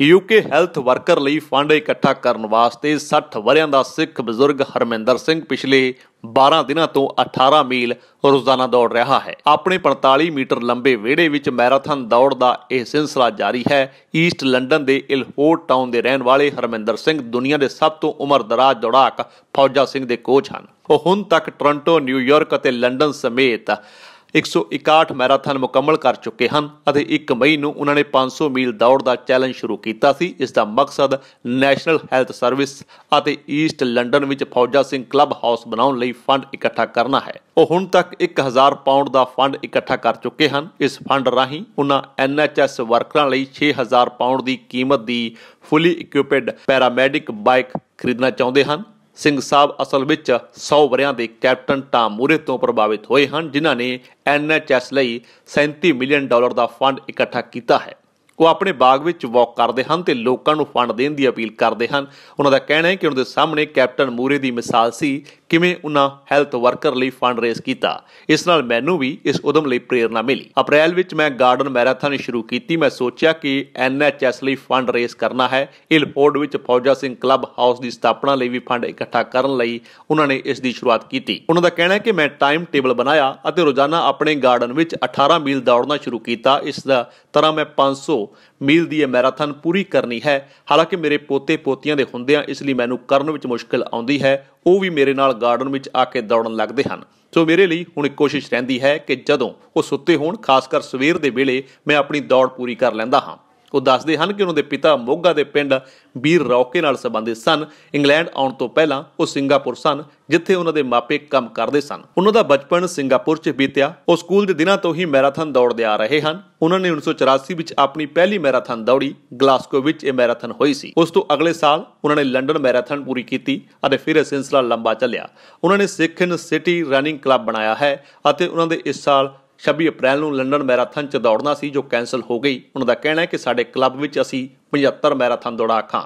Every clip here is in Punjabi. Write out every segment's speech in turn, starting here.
ਯੂਕੇ ਹੈਲਥ ਵਰਕਰ ਲਈ ਫੰਡ ਇਕੱਠਾ ਕਰਨ ਵਾਸਤੇ 60 ਵਰਿਆਂ ਦਾ ਸਿੱਖ ਬਜ਼ੁਰਗ ਹਰਮਿੰਦਰ ਸਿੰਘ ਪਿਛਲੇ 12 ਦਿਨਾਂ ਤੋਂ 18 ਮੀਲ ਰੋਜ਼ਾਨਾ ਦੌੜ ਰਿਹਾ ਹੈ ਆਪਣੇ 45 ਮੀਟਰ ਲੰਬੇ ਵਿਹੜੇ ਵਿੱਚ ਮੈਰਾਥਨ ਦੌੜ ਦਾ ਇਹ ਸਿਲਸਿਲਾ ਜਾਰੀ ਹੈ ਈਸਟ ਲੰਡਨ ਦੇ ਇਲਹੋਰ ਟਾਊਨ ਦੇ ਰਹਿਣ ਵਾਲੇ ਹਰਮਿੰਦਰ ਸਿੰਘ ਦੁਨੀਆ ਦੇ ਸਭ ਤੋਂ ਉਮਰਦਰਾਜ ਦੌੜਾਕ ਫੌਜਾ ਸਿੰਘ ਦੇ ਕੋਚ ਹਨ ਉਹ ਹੁਣ ਤੱਕ ਟੋਰਾਂਟੋ ਨਿਊਯਾਰਕ ਅਤੇ ਲੰਡਨ ਸਮੇਤ 161 ਮੈਰਾਥਨ ਮੁਕੰਮਲ ਕਰ ਚੁੱਕੇ ਹਨ ਅਤੇ 1 ਮਈ ਨੂੰ ਉਹਨਾਂ ਨੇ 500 ਮੀਲ ਦੌੜ ਦਾ ਚੈਲੰਜ ਸ਼ੁਰੂ ਕੀਤਾ ਸੀ ਇਸ ਦਾ ਮਕਸਦ ਨੈਸ਼ਨਲ ਹੈਲਥ ਸਰਵਿਸ ਅਤੇ ਈਸਟ ਲੰਡਨ ਵਿੱਚ ਫੌਜਾ ਸਿੰਘ ਕਲੱਬ ਹਾਊਸ ਬਣਾਉਣ ਲਈ ਫੰਡ ਇਕੱਠਾ ਕਰਨਾ ਹੈ ਉਹ ਹੁਣ ਤੱਕ 1000 ਪਾਉਂਡ ਦਾ ਫੰਡ ਇਕੱਠਾ ਕਰ ਚੁੱਕੇ ਹਨ ਇਸ ਫੰਡ ਰਾਹੀਂ ਉਹਨਾਂ ਐਨਐਚਐਸ ਵਰਕਰਾਂ ਲਈ 6000 ਪਾਉਂਡ ਦੀ ਕੀਮਤ ਦੀ ਫੁੱਲੀ ਇਕਵਿਪਡ ਪੈਰਾਮੈਡਿਕ ਬਾਈਕ ਖਰੀਦਣਾ ਚਾਹੁੰਦੇ ਹਨ ਸਿੰਘ ਸਾਹਿਬ ਅਸਲ ਵਿੱਚ 100 ਵਰਿਆਂ ਦੇ ਕੈਪਟਨ ਟਾਮ ਮੂਰੇ ਤੋਂ ਪ੍ਰਭਾਵਿਤ ਹੋਏ ਹਨ ਜਿਨ੍ਹਾਂ ਨੇ ਐਨਐਚਐਸ ਲਈ 37 ਮਿਲੀਅਨ ਡਾਲਰ ਦਾ ਫੰਡ ਇਕੱਠਾ ਕੀਤਾ ਹੈ ਉਹ ਆਪਣੇ ਬਾਗ ਵਿੱਚ ਵਾਕ ਕਰਦੇ ਹਨ ਤੇ ਲੋਕਾਂ ਨੂੰ ਫੰਡ ਦੇਣ ਦੀ ਅਪੀਲ ਕਰਦੇ ਹਨ ਉਹਨਾਂ ਦਾ ਕਹਿਣਾ ਹੈ ਕਿ ਉਹਨਾਂ ਦੇ ਸਾਹਮਣੇ ਕੈਪਟਨ ਮੂਰੇ ਦੀ ਮਿਸਾਲ ਸੀ ਕਿਵੇਂ ਉਹਨਾਂ ਹੈਲਥ ਵਰਕਰ ਲਈ ਫੰਡ ਰੇਸ ਕੀਤਾ ਇਸ ਨਾਲ ਮੈਨੂੰ ਵੀ ਇਸ ਉਦਮ ਲਈ ਪ੍ਰੇਰਣਾ ਮਿਲੀ ਅਪ੍ਰੈਲ ਵਿੱਚ ਮੈਂ ਗਾਰਡਨ ਮੈਰਾਥਨ ਸ਼ੁਰੂ ਕੀਤੀ ਮੈਂ ਸੋਚਿਆ ਕਿ ਐਨਐਚਐਸ ਲਈ ਫੰਡ ਰੇਸ ਕਰਨਾ ਹੈ ਇਲਫੋਰਡ ਵਿੱਚ ਫੌਜਾ ਸਿੰਘ ਕਲੱਬ ਹਾਊਸ ਦੀ ਸਥਾਪਨਾ ਲਈ ਵੀ ਫੰਡ ਇਕੱਠਾ ਕਰਨ ਲਈ ਉਹਨਾਂ ਨੇ ਇਸ ਦੀ ਸ਼ੁਰੂਆਤ ਕੀਤੀ ਉਹਨਾਂ ਦਾ ਕਹਿਣਾ ਹੈ ਕਿ ਮੈਂ ਟਾਈਮ ਟੇਬਲ ਬਣਾਇਆ ਅਤੇ ਰੋਜ਼ਾਨਾ ਆਪਣੇ ਗਾਰਡਨ ਵਿੱਚ 18 ਮੀਲ ਦੌੜਨਾ ਸ਼ੁਰੂ ਕੀਤਾ ਇਸ ਦਾ ਤਰ੍ਹਾਂ ਮੈਂ 500 ਮੀਲ ਦੀ ਇਹ ਮੈਰਾਥਨ ਪੂਰੀ ਕਰਨੀ ਹੈ ਹਾਲਾਂਕਿ ਮੇਰੇ ਪੋਤੇ ਪੋਤੀਆਂ ਦੇ ਹੁੰਦਿਆਂ ਇਸ ਲਈ ਮੈਨੂੰ ਕਰਨ ਵਿੱਚ ਮੁਸ਼ਕਲ ਆਉਂਦੀ ਹੈ ਉਹ ਵੀ ਮੇਰੇ ਨਾਲ ਗਾਰਡਨ ਵਿੱਚ ਆ ਕੇ ਦੌੜਨ ਲੱਗਦੇ ਹਨ ਸੋ ਮੇਰੇ ਲਈ ਹੁਣ ਕੋਸ਼ਿਸ਼ ਰਹਿੰਦੀ ਹੈ ਕਿ ਜਦੋਂ ਉਹ ਸੁੱਤੇ ਹੋਣ ਖਾਸ ਕਰ ਸਵੇਰ ਦੇ ਵੇਲੇ ਮੈਂ ਆਪਣੀ ਦੌੜ ਪੂਰੀ ਕਰ ਲੈਂਦਾ ਹਾਂ ਉਹ ਦੱਸਦੇ ਹਨ ਕਿ ਉਹਨਾਂ ਦੇ ਪਿਤਾ ਮੋਗਾ ਦੇ ਪਿੰਡ ਬੀਰ ਰੌਕੇ ਨਾਲ ਸੰਬੰਧਿਤ ਸਨ ਇੰਗਲੈਂਡ ਆਉਣ ਤੋਂ ਪਹਿਲਾਂ ਉਹ ਸਿੰਗਾਪੁਰ ਸਨ ਜਿੱਥੇ ਉਹਨਾਂ ਦੇ ਮਾਪੇ ਕੰਮ ਕਰਦੇ ਸਨ ਉਹਨਾਂ ਦਾ ਬਚਪਨ ਸਿੰਗਾਪੁਰ 'ਚ ਬੀਤਿਆ ਉਹ ਸਕੂਲ ਦੇ ਦਿਨਾਂ ਤੋਂ ਹੀ ਮੈਰਾਥਨ ਦੌੜਦੇ ਆ ਰਹੇ ਹਨ ਉਹਨਾਂ ਨੇ 1984 ਵਿੱਚ ਆਪਣੀ ਪਹਿਲੀ ਮੈਰਾਥਨ ਦੌੜੀ ਗਲਾਸਕੋ ਵਿੱਚ ਇਹ ਮੈਰਾਥਨ ਹੋਈ ਸੀ ਉਸ ਤੋਂ ਅਗਲੇ ਸਾਲ ਉਹਨਾਂ ਨੇ ਲੰਡਨ ਮੈਰਾਥਨ ਪੂਰੀ ਕੀਤੀ ਅਤੇ ਫਿਰ ਇਹ ਸਿਲਸਿਲਾ ਲੰਬਾ ਚੱਲਿਆ ਉਹਨਾਂ ਨੇ ਸਿੱਖਨ ਸਿਟੀ ਰਨਿੰਗ ਕਲੱਬ ਬਣਾਇਆ ਹੈ ਅਤੇ ਉਹਨਾਂ ਦੇ ਇਸ ਸਾਲ 26 ਅਪ੍ਰੈਲ ਨੂੰ ਲੰਡਨ ਮੈਰਾਥਨ 'ਚ ਦੌੜਨਾ ਸੀ ਜੋ ਕੈਨਸਲ ਹੋ ਗਈ ਉਹਨਾਂ ਦਾ ਕਹਿਣਾ ਹੈ ਕਿ ਸਾਡੇ ਕਲੱਬ ਵਿੱਚ ਅਸੀਂ 75 ਮੈਰਾਥਨ ਦੌੜਾ ਖਾਂ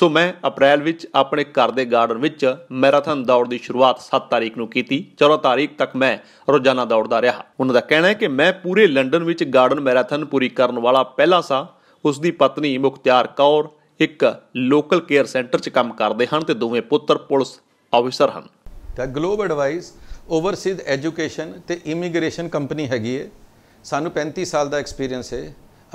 ਸੋ ਮੈਂ ਅਪ੍ਰੈਲ ਵਿੱਚ ਆਪਣੇ ਘਰ ਦੇ ਗਾਰਡਨ ਵਿੱਚ ਮੈਰਾਥਨ ਦੌੜ ਦੀ ਸ਼ੁਰੂਆਤ 7 ਤਾਰੀਖ ਨੂੰ ਕੀਤੀ 14 ਤਾਰੀਖ ਤੱਕ ਮੈਂ ਰੋਜ਼ਾਨਾ ਦੌੜਦਾ ਰਿਹਾ ਉਹਨਾਂ ਦਾ ਕਹਿਣਾ ਹੈ ਕਿ ਮੈਂ ਪੂਰੇ ਲੰਡਨ ਵਿੱਚ ਗਾਰਡਨ ਮੈਰਾਥਨ ਪੂਰੀ ਕਰਨ ਵਾਲਾ ਪਹਿਲਾ ਸਾਂ ਉਸ ਦੀ ਪਤਨੀ ਮੁਖਤਿਆਰ ਕੌਰ ਇੱਕ ਲੋਕਲ ਕੇਅਰ ਸੈਂਟਰ 'ਚ ਕੰਮ ਕਰਦੇ ਹਨ ਤੇ ਦੋਵੇਂ ਪੁੱਤਰ ਪੁਲਿਸ ਅਫਸਰ ਹਨ ਤਾਂ ਗਲੋਬ ਐਡਵਾਈਸ ਓਵਰਸੀਜ਼ ਐਜੂਕੇਸ਼ਨ ਤੇ ਇਮੀਗ੍ਰੇਸ਼ਨ ਕੰਪਨੀ ਹੈਗੀ ਹੈ ਸਾਨੂੰ 35 ਸਾਲ ਦਾ ਐਕਸਪੀਰੀਅੰਸ ਹੈ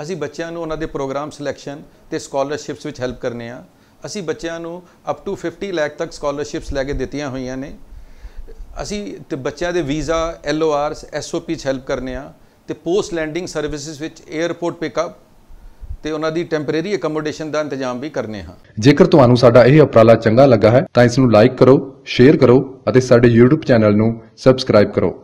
ਅਸੀਂ ਬੱਚਿਆਂ ਨੂੰ ਉਹਨਾਂ ਦੇ ਪ੍ਰੋਗਰਾਮ ਸਿਲੈਕਸ਼ਨ ਤੇ ਸਕਾਲਰਸ਼ਿਪਸ ਵਿੱਚ ਹੈਲਪ ਕਰਨੇ ਆ ਅਸੀਂ ਬੱਚਿਆਂ ਨੂੰ ਅਪ ਟੂ 50 ਲੱਖ ਤੱਕ ਸਕਾਲਰਸ਼ਿਪਸ ਲੈ ਕੇ ਦਿੱਤੀਆਂ ਹੋਈਆਂ ਨੇ ਅਸੀਂ ਤੇ ਬੱਚਿਆਂ ਦੇ ਵੀਜ਼ਾ ਐਲਓਆਰਸ ਐਸਓਪੀ ਚ ਹੈਲਪ ਕਰਨੇ ਆ ਤੇ ਪੋਸਟ ਲੈਂਡਿੰਗ ਸਰਵਿਸਿਜ਼ ਵਿੱਚ 에어ਪੋਰਟ ਪਿਕਅਪ ਤੇ ਉਹਨਾਂ ਦੀ ਟੈਂਪਰੇਰੀ ਅਕਮੋਡੇਸ਼ਨ ਦਾ ਇੰਤਜ਼ਾਮ ਵੀ ਕਰਨੇ ਹਾਂ ਜੇਕਰ ਤੁਹਾਨੂੰ ਸਾਡਾ ਇਹ ਉਪਰਾਲਾ ਚੰਗਾ ਲੱਗਾ ਹੈ ਤਾਂ ਇਸ ਨੂੰ ਲਾਈਕ ਕਰੋ ਸ਼ੇਅਰ ਕਰੋ ਅਤੇ ਸਾਡੇ YouTube ਚੈਨਲ ਨੂੰ ਸਬਸਕ੍ਰਾਈਬ ਕਰੋ